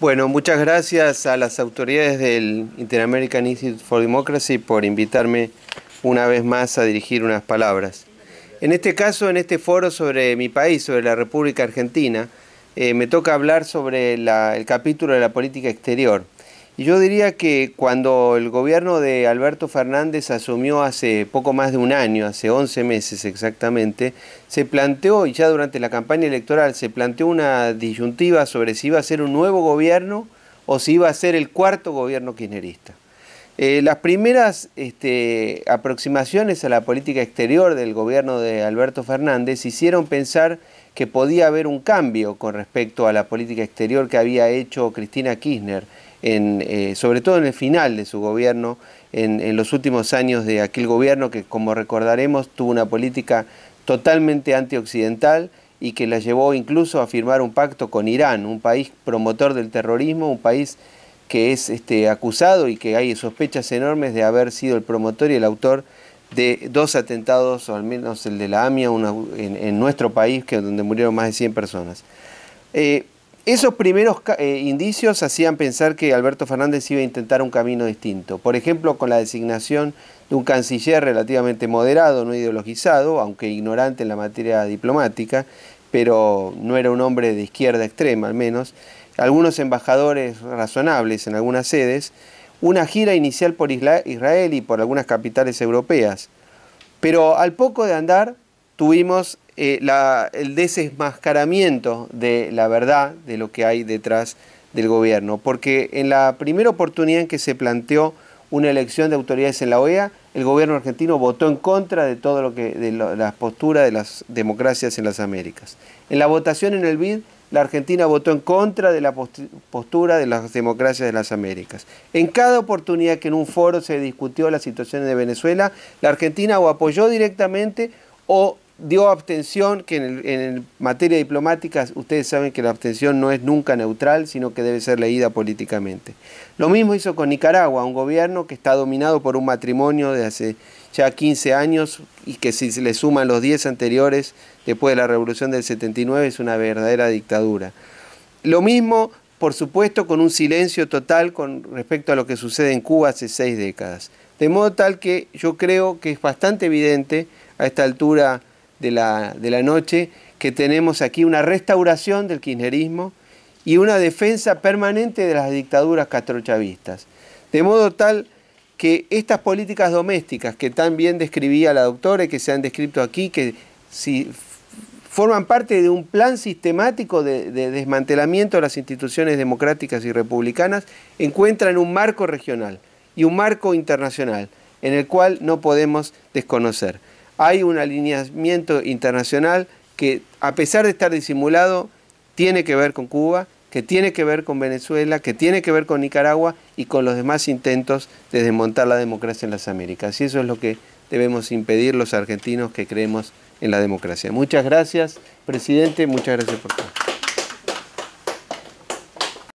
Bueno, muchas gracias a las autoridades del Interamerican Institute for Democracy por invitarme una vez más a dirigir unas palabras. En este caso, en este foro sobre mi país, sobre la República Argentina, eh, me toca hablar sobre el capítulo de la política exterior. Y yo diría que cuando el gobierno de Alberto Fernández asumió hace poco más de un año, hace 11 meses exactamente, se planteó, y ya durante la campaña electoral, se planteó una disyuntiva sobre si iba a ser un nuevo gobierno o si iba a ser el cuarto gobierno kirchnerista. Eh, las primeras este, aproximaciones a la política exterior del gobierno de Alberto Fernández hicieron pensar que podía haber un cambio con respecto a la política exterior que había hecho Cristina Kirchner, eh, sobre todo en el final de su gobierno, en, en los últimos años de aquel gobierno que, como recordaremos, tuvo una política totalmente antioccidental y que la llevó incluso a firmar un pacto con Irán, un país promotor del terrorismo, un país que es este, acusado y que hay sospechas enormes de haber sido el promotor y el autor de dos atentados, o al menos el de la AMIA en, nuestro país, que, donde murieron más de 100 personas. Eh, esos primeros eh, indicios hacían pensar que Alberto Fernández iba a intentar un camino distinto. Por ejemplo, con la designación de un canciller relativamente moderado, no ideologizado, aunque ignorante en la materia diplomática, pero no era un hombre de izquierda extrema al menos, algunos embajadores razonables en algunas sedes, una gira inicial por Israel y por algunas capitales europeas. Pero al poco de andar tuvimos eh, el desmascaramiento de la verdad de lo que hay detrás del gobierno, porque en la primera oportunidad en que se planteó una elección de autoridades en la OEA, el gobierno argentino votó en contra de todo lo que de las posturas de las democracias en las Américas. En la votación en el BID la Argentina votó en contra de la postura de las democracias de las Américas. En cada oportunidad que en un foro se discutió la situación de Venezuela, la Argentina o apoyó directamente o dio abstención, que en, materia diplomática ustedes saben que la abstención no es nunca neutral, sino que debe ser leída políticamente. Lo mismo hizo con Nicaragua, un gobierno que está dominado por un matrimonio de hace ya 15 años y que si se le suman los 10 anteriores después de la revolución del 79 es una verdadera dictadura. Lo mismo, por supuesto, con un silencio total con respecto a lo que sucede en Cuba hace seis décadas. De modo tal que yo creo que es bastante evidente a esta altura de la, noche que tenemos aquí una restauración del kirchnerismo y una defensa permanente de las dictaduras castrochavistas. De modo tal que estas políticas domésticas que tan bien describía la doctora y que se han descrito aquí, que si forman parte de un plan sistemático de, desmantelamiento de las instituciones democráticas y republicanas, encuentran un marco regional y un marco internacional en el cual no podemos desconocer hay un alineamiento internacional que, a pesar de estar disimulado, tiene que ver con Cuba, que tiene que ver con Venezuela, que tiene que ver con Nicaragua y con los demás intentos de desmontar la democracia en las Américas. Y eso es lo que debemos impedir los argentinos que creemos en la democracia. Muchas gracias, presidente, muchas gracias por todo.